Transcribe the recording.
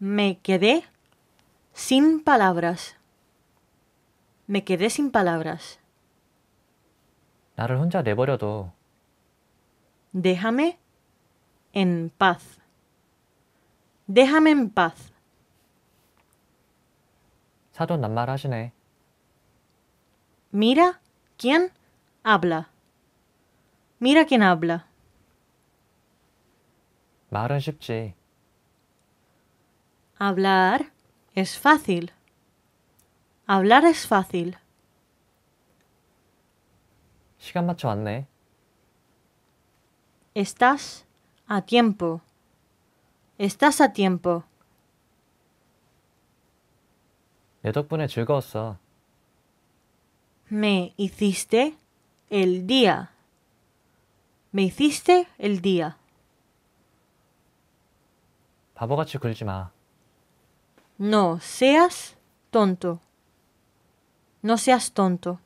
Me quedé sin palabras. Me quedé sin palabras. 나를 혼자 Déjame en paz. Déjame en paz. Mira quién habla. Mira quién habla. Hablar es fácil. Hablar es fácil. 시간 Estás a tiempo. Estás a tiempo. 덕분에 즐거웠어. Me hiciste el día. Me hiciste el día. No seas tonto. No seas tonto.